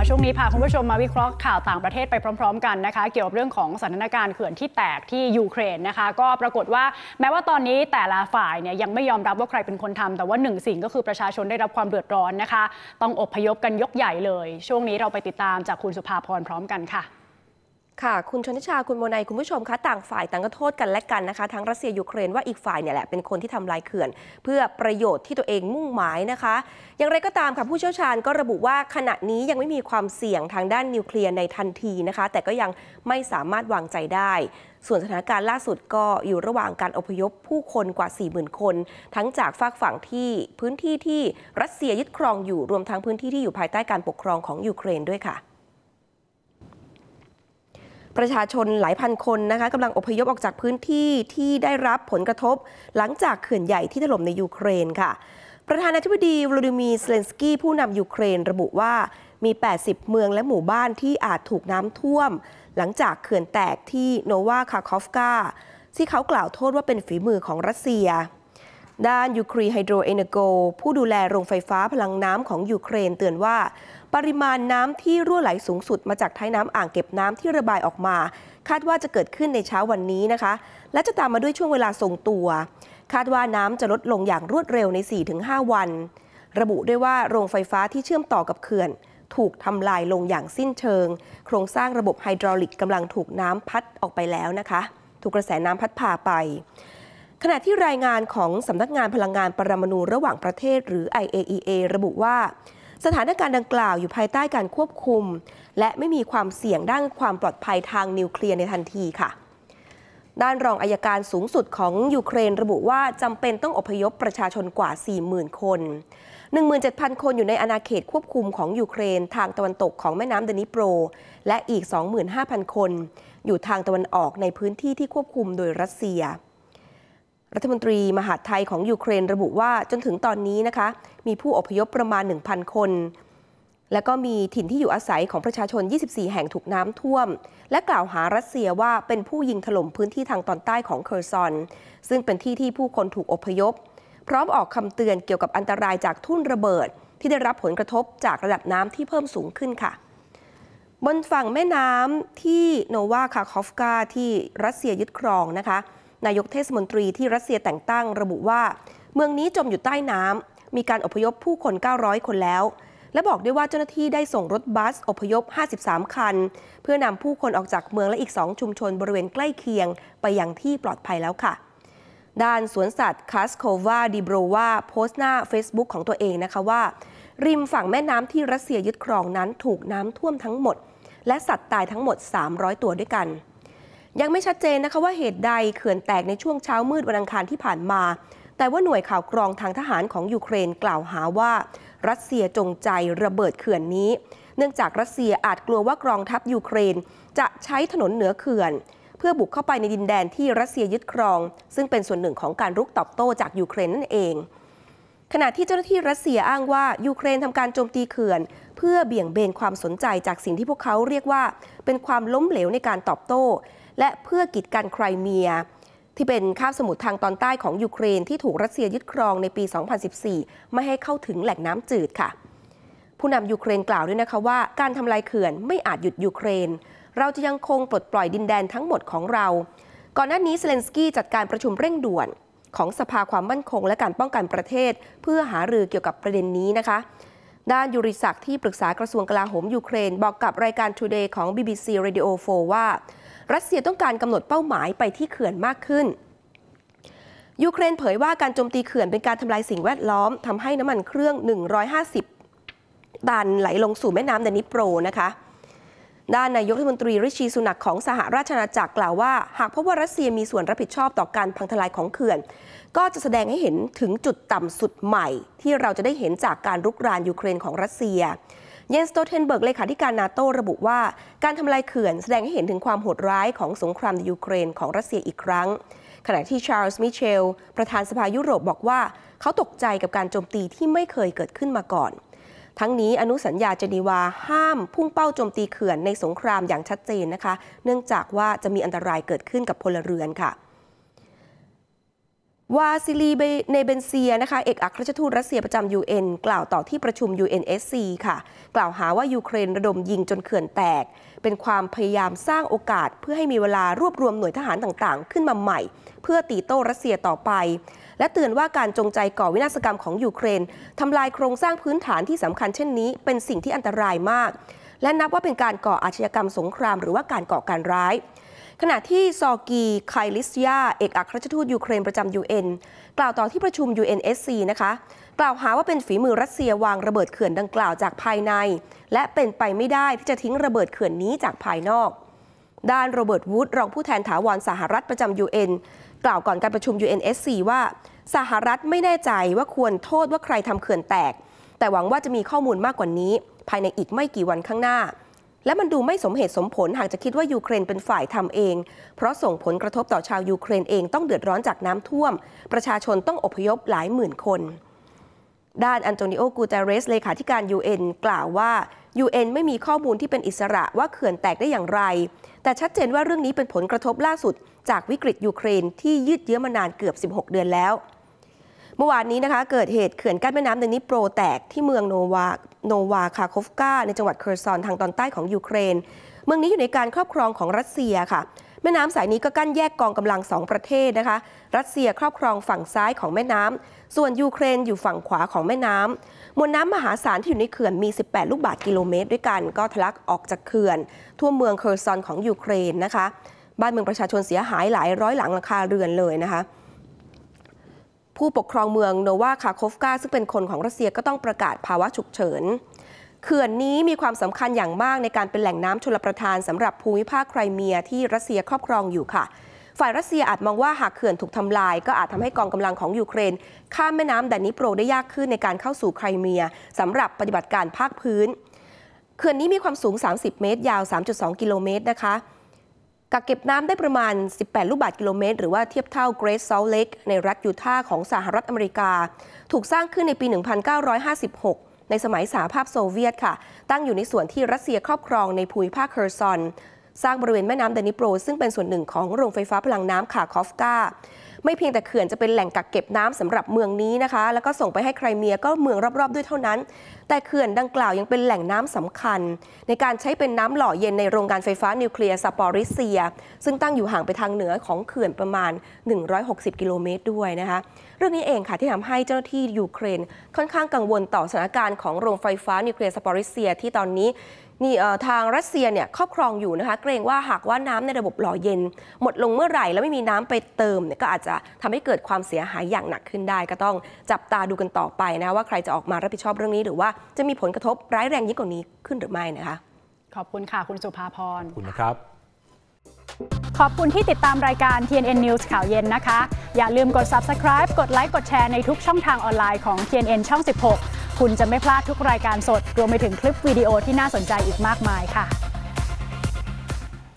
าช่วงนี้พาคุณผู้ชมมาวิเคราะห์ข่าวต่างประเทศไปพร้อม ๆ กันนะคะ เกี่ยวกับเรื่องของสถานการณ์ เขื่อนที่แตกที่ยูเครนนะคะ ก็ปรากฏว่าแม้ว่าตอนนี้แต่ละฝ่ายเนี่ยยังไม่ยอมรับว่าใครเป็นคนทำ แต่ว่าหนึ่งสิ่งก็คือประชาชนได้รับความเดือดร้อนนะคะ ต้องอบพยพกันยกใหญ่เลย ช่วงนี้เราไปติดตามจากคุณสุภาพรพร้อมกันค่ะค่ะ คุณชนทิชาคุณโมนายคุณผู้ชมคะ ต่างฝ่ายต่างก็โทษกันและกันนะคะ ทั้งรัสเซียยูเครนว่าอีกฝ่ายเนี่ยแหละเป็นคนที่ทำลายเขื่อน เพื่อประโยชน์ที่ตัวเองมุ่งหมายนะคะ อย่างไรก็ตามค่ะผู้เชี่ยวชาญก็ระบุว่าขณะนี้ยังไม่มีความเสี่ยงทางด้านนิวเคลียร์ในทันทีนะคะ แต่ก็ยังไม่สามารถวางใจได้ ส่วนสถานการณ์ล่าสุดก็อยู่ระหว่างการอพยพผู้คนกว่า40,000คนทั้งจากฝากฝั่งที่พื้นที่ที่รัสเซียยึดครองอยู่รวมทั้งพื้นที่ที่อยู่ภายใต้การปกครองของยูเครนด้วยค่ะประชาชนหลายพันคนนะคะกำลังอพยพออกจากพื้นที่ที่ได้รับผลกระทบ หลังจากเขื่อนใหญ่ที่ถล่มในยูเครนค่ะ ประธานาธิบดีวลาดิมีร์เซเลนสกี้ผู้นำยูเครน ระบุว่ามี 80 เมืองและหมู่บ้านที่อาจถูกน้ำท่วม หลังจากเขื่อนแตกที่โนวาคาคอฟกา ที่เขากล่าวโทษว่าเป็นฝีมือของรัสเซีย ด้านยูเครนไฮโดรเอเนโกผู้ดูแลโรงไฟฟ้าพลังน้ำของยูเครน เตือนว่าปริมาณน้ำที่รั่วไหลสูงสุดมาจากท้ายน้ำอ่างเก็บน้ำที่ระบายออกมา คาดว่าจะเกิดขึ้นในเช้าวันนี้นะคะ และจะตามมาด้วยช่วงเวลาทรงตัว คาดว่าน้ำจะลดลงอย่างรวดเร็วใน 4-5 วัน ระบุด้วยว่า โรงไฟฟ้าที่เชื่อมต่อกับเขื่อน ถูกทำลายลงอย่างสิ้นเชิง โครงสร้างระบบไฮดรอลิกกำลังถูกน้ำพัดออกไปแล้วนะคะ ถูกกระแสน้ำพัดพาไป ขณะที่รายงานของสำนักงานพลังงานปรมาณูระหว่างประเทศ หรือ IAEA ระบุว่าสถานการณ์ดังกล่าวอยู่ภายใต้การควบคุม และไม่มีความเสี่ยงด้านความปลอดภัยทางนิวเคลียร์ในทันทีค่ะ ด้านรองอายการสูงสุดของยูเครนระบุว่าจำเป็นต้องอพยพประชาชนกว่า 40,000 คน 17,000 คนอยู่ในอาณาเขตควบคุมของยูเครน ทางตะวันตกของแม่น้ำดนิโปร และอีก 25,000 คนอยู่ทางตะวันออกในพื้นที่ที่ควบคุมโดยรัสเซียรัฐมนตรีมหาดไทยของยูเครนระบุว่าจนถึงตอนนี้นะคะ มีผู้อพยพประมาณ 1,000 คน และก็มีถิ่นที่อยู่อาศัยของประชาชน 24 แห่งถูกน้ำท่วม และกล่าวหารัสเซียว่าเป็นผู้ยิงถล่มพื้นที่ทางตอนใต้ของเคอร์ซอนซึ่งเป็นที่ที่ผู้คนถูกอพยพ พร้อมออกคำเตือนเกี่ยวกับอันตรายจากทุ่นระเบิด ที่ได้รับผลกระทบจากระดับน้ำที่เพิ่มสูงขึ้นค่ะ บนฝั่งแม่น้ำที่โนวาคาคอฟกาที่รัสเซียยึดครองนะคะนายกเทศมนตรีที่รัสเซียแต่งตั้งระบุว่า เมืองนี้จมอยู่ใต้น้ำมีการอพยพผู้คน 900 คนแล้ว และบอกด้วยว่าเจ้าหน้าที่ได้ส่งรถบัสอพยพ 53 คัน เพื่อนำผู้คนออกจากเมืองและอีก 2 ชุมชนบริเวณใกล้เคียง ไปยังที่ปลอดภัยแล้วค่ะด้านสวนสัตว์คาสโควาดิโบรวาโพสต์หน้า Facebook ของตัวเองนะคะว่าริมฝั่งแม่น้ำที่รัสเซียยึดครองนั้นถูกน้ำท่วมทั้งหมดและสัตว์ตายทั้งหมด 300 ตัวด้วยกันยังไม่ชัดเจนนะคะว่าเหตุใดเขื่อนแตกในช่วงเช้ามืดวันอังคารที่ผ่านมา แต่ว่าหน่วยข่าวกรองทางทหารของยูเครนกล่าวหาว่า รัสเซียจงใจระเบิดเขื่อนนี้ เนื่องจากรัสเซียอาจกลัวว่ากองทัพยูเครนจะใช้ถนนเหนือเขื่อน เพื่อบุกเข้าไปในดินแดนที่รัสเซียยึดครอง ซึ่งเป็นส่วนหนึ่งของการรุกตอบโต้จากยูเครนนั่นเอง ขณะที่เจ้าหน้าที่รัสเซียอ้างว่ายูเครนทำการโจมตีเขื่อน เพื่อเบี่ยงเบนความสนใจจากสิ่งที่พวกเขาเรียกว่าเป็นความล้มเหลวในการตอบโต้และเพื่อกีดกันไครเมีย ที่เป็นคาบสมุทรทางตอนใต้ของยูเครน ที่ถูกรัสเซียยึดครองในปี 2014 ไม่ให้เข้าถึงแหล่งน้ำจืดค่ะ ผู้นำยูเครนกล่าวด้วยนะคะว่าการทำลายเขื่อนไม่อาจหยุดยูเครน เราจะยังคงปลดปล่อยดินแดนทั้งหมดของเรา ก่อนหน้านี้เซเลนสกี้จัดการประชุมเร่งด่วน ของสภาความมั่นคงและการป้องกันประเทศ เพื่อหารือเกี่ยวกับประเด็นนี้นะคะด้านยูริศักดิ์ที่ปรึกษากระทรวงกลาโหม ยูเครน บอกกับรายการ Today ของ BBC Radio 4 ว่า รัสเซียต้องการกำหนดเป้าหมายไปที่เขื่อนมากขึ้น ยูเครนเผยว่าการโจมตีเขื่อนเป็นการทำลายสิ่งแวดล้อมทำให้น้ำมันเครื่อง 150 ตันไหลลงสู่แม่น้ำเดนิโปรนะคะด้านนายกรัฐมนตรีริชีสุนักของสหราชอาณาจักรกล่าวว่า หากพบว่ารัสเซียมีส่วนรับผิดชอบต่อการพังทลายของเขื่อน ก็จะแสดงให้เห็นถึงจุดต่ำสุดใหม่ ที่เราจะได้เห็นจากการรุกรานยูเครนของรัสเซียเยนสโตเทนเบิร์กเลขาธิการนาโตระบุว่าการทำลายเขื่อนแสดงให้เห็นถึงความโหดร้ายของสงครามในยูเครนของรัสเซียอีกครั้ง ขณะที่ชาร์ลส์มิเชลประธานสภายุโรปบอกว่าเขาตกใจกับการโจมตีที่ไม่เคยเกิดขึ้นมาก่อนทั้งนี้อนุสัญญาเจนีวาห้ามพุ่งเป้าโจมตีเขื่อนในสงครามอย่างชัดเจนนะคะ เนื่องจากว่าจะมีอันตรายเกิดขึ้นกับพลเรือนค่ะวาซิลีเนเบนเซียนะคะเอกอัครราชทูตรัสเซียประจำยูเอ็นกล่าวต่อที่ประชุม UNSC ค่ะ กล่าวหาว่า ยูเครนระดมยิงจนเขื่อนแตก เป็นความพยายามสร้างโอกาส เพื่อให้มีเวลารวบรวมหน่วยทหารต่างๆ ขึ้นมาใหม่ เพื่อตีโต้รัสเซียต่อไป และเตือนว่าการจงใจก่อวินาศกรรมของยูเครนทำลายโครงสร้างพื้นฐานที่สำคัญเช่นนี้ เป็นสิ่งที่อันตรายมาก และนับว่าเป็นการก่ออาชญากรรมสงครามหรือว่าการก่อการร้ายขณะที่ซอกี ไคลิสยา เอกอัครราชทูตยูเครนประจำยูเอ็นกล่าวต่อที่ประชุม UNSC นะคะ กล่าวหาว่าเป็นฝีมือรัสเซียวางระเบิดเขื่อนดังกล่าวจากภายใน และเป็นไปไม่ได้ที่จะทิ้งระเบิดเขื่อนนี้จากภายนอก ด้านโรเบิร์ตวูดรองผู้แทนถาวรสหรัฐประจำยูเอ็นกล่าวก่อนการประชุม UNSC ว่าสหรัฐไม่แน่ใจว่าควรโทษว่าใครทำเขื่อนแตก แต่หวังว่าจะมีข้อมูลมากกว่านี้ ภายในอีกไม่กี่วันข้างหน้าและมันดูไม่สมเหตุสมผลหากจะคิดว่ายูเครนเป็นฝ่ายทำเอง เพราะส่งผลกระทบต่อชาวยูเครนเองต้องเดือดร้อนจากน้ำท่วม ประชาชนต้องอพยพหลายหมื่นคน ด้านอันโตนิโอ กูเตเรส เลขาธิการ UN กล่าวว่า UN ไม่มีข้อมูลที่เป็นอิสระว่าเขื่อนแตกได้อย่างไร แต่ชัดเจนว่าเรื่องนี้เป็นผลกระทบล่าสุด จากวิกฤตยูเครนที่ยืดเยื้อมานานเกือบ 16 เดือนแล้วเมื่อวานนี้นะคะเกิดเหตุเขื่อนกั้นแม่น้ำเดนิโปรแตกที่เมืองโนวาโนวาคาคฟกาในจังหวัดเคอร์ซอนทางตอนใต้ของยูเครนเมืองนี้อยู่ในการครอบครองของรัสเซียค่ะ แม่น้ำสายนี้ก็กั้นแยกกองกำลังสองประเทศนะคะ รัสเซียครอบครองฝั่งซ้ายของแม่น้ำส่วนยูเครนอยู่ฝั่งขวาของแม่น้ำมวลน้ำมหาศาลที่อยู่ในเขื่อนมี 18 ลูกบาศก์กิโลเมตร ด้วยกัน ก็ทะลักออกจากเขื่อนทั่วเมืองเคอร์ซอนของยูเครนนะคะ บ้านเมืองประชาชนเสียหายหลายร้อยหลังหลังคาเรือนเลยนะคะผู้ปกครองเมืองโนวาคาโคฟกาซึ่งเป็นคนของรัสเซียก็ต้องประกาศภาวะฉุกเฉิน เขื่อนนี้มีความสำคัญอย่างมากในการเป็นแหล่งน้ำชลประทาน สำหรับภูมิภาคไครเมียที่รัสเซียครอบครองอยู่ค่ะ ฝ่ายรัสเซียอาจมองว่าหากเขื่อนถูกทำลายก็อาจทำให้กองกำลังของยูเครน ข้ามแม่น้ำดานิโปรได้ยากขึ้นในการเข้าสู่ไครเมีย สำหรับปฏิบัติการภาคพื้น เขื่อนนี้มีความสูง 30 เมตร ยาว 3.2 กิโลเมตรนะคะกักเก็บน้ำได้ประมาณ 18 ลูกบาทกิโลเมตร หรือว่าเทียบเท่าเกรซเซาเลกในรัฐยูทาห์ของสหรัฐอเมริกา ถูกสร้างขึ้นในปี 1956 ในสมัยสหภาพโซเวียตค่ะตั้งอยู่ในส่วนที่รัสเซียครอบครองในภูมิภาคเคอร์ซอนสร้างบริเวณแม่น้ำเดนิโปรซึ่งเป็นส่วนหนึ่งของโรงไฟฟ้าพลังน้ำคาคอฟกาไม่เพียงแต่เขื่อนจะเป็นแหล่งกักเก็บน้ำสำหรับเมืองนี้นะคะ แล้วก็ส่งไปให้ใครเมียก็เมืองรอบๆ ด้วยเท่านั้น แต่เขื่อนดังกล่าวยังเป็นแหล่งน้ำสำคัญ ในการใช้เป็นน้ำหล่อเย็นในโรงงานไฟฟ้านิวเคลียร์ซาปอริเซีย ซึ่งตั้งอยู่ห่างไปทางเหนือของเขื่อนประมาณ 160 กิโลเมตรด้วยนะคะเรื่องนี้เองค่ะที่ทำให้เจ้าหน้าที่ยูเครนค่อนข้างกังวลต่อสถานการณ์ของโรงไฟฟ้านิวเคลียร์ซาปอริเซียที่ตอนนี้นี่ทางรัสเซียเนี่ยครอบครองอยู่นะคะเกรงว่าหากว่าน้ำในระบบหล่อเย็น หมดลงเมื่อไหร่แล้วไม่มีน้ำไปเติมเนี่ยก็อาจจะทำให้เกิดความเสียหายอย่างหนักขึ้นได้ ก็ต้องจับตาดูกันต่อไปนะ ว่าใครจะออกมารับผิดชอบเรื่องนี้หรือว่าจะมีผลกระทบร้ายแรงยิ่งกว่านี้ขึ้นหรือไม่นะคะ ขอบคุณค่ะ คุณสุภาพรคุณนะครับขอบคุณที่ติดตามรายการ TNN News ข่าวเย็นนะคะอย่าลืมกด subscribe กดไลค์กดแชร์ในทุกช่องทางออนไลน์ของ TNN ช่อง 16คุณจะไม่พลาดทุกรายการสด รวมไปถึงคลิปวิดีโอที่น่าสนใจอีกมากมายค่ะ